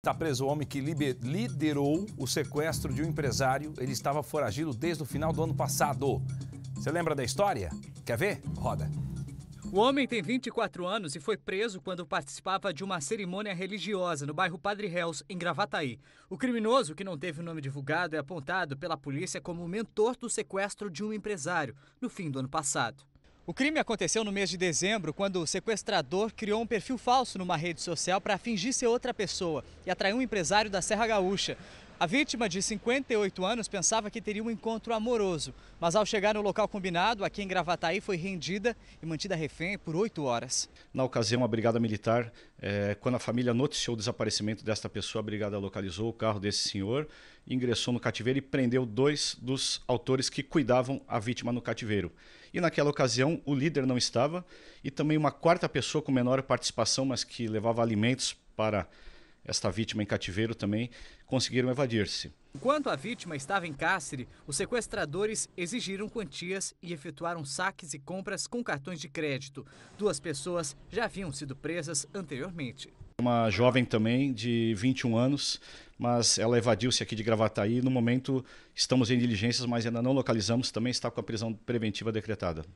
Está preso o homem que liderou o sequestro de um empresário. Ele estava foragido desde o final do ano passado. Você lembra da história? Quer ver? Roda. O homem tem 24 anos e foi preso quando participava de uma cerimônia religiosa no bairro Padre Hells, em Gravataí. O criminoso, que não teve o nome divulgado, é apontado pela polícia como o mentor do sequestro de um empresário no fim do ano passado. O crime aconteceu no mês de dezembro, quando o sequestrador criou um perfil falso numa rede social para fingir ser outra pessoa e atrair um empresário da Serra Gaúcha. A vítima, de 58 anos, pensava que teria um encontro amoroso, mas ao chegar no local combinado, aqui em Gravataí, foi rendida e mantida refém por oito horas. Na ocasião, a Brigada Militar, eh, quando a família noticiou o desaparecimento desta pessoa, a Brigada localizou o carro desse senhor, ingressou no cativeiro e prendeu dois dos autores que cuidavam a vítima no cativeiro. E naquela ocasião, o líder não estava e também uma quarta pessoa com menor participação, mas que levava alimentos para esta vítima em cativeiro também conseguiram evadir-se. Enquanto a vítima estava em cárcere, os sequestradores exigiram quantias e efetuaram saques e compras com cartões de crédito. Duas pessoas já haviam sido presas anteriormente. Uma jovem também de 21 anos, mas ela evadiu-se aqui de Gravataí. No momento, estamos em diligências, mas ainda não localizamos. Também está com a prisão preventiva decretada.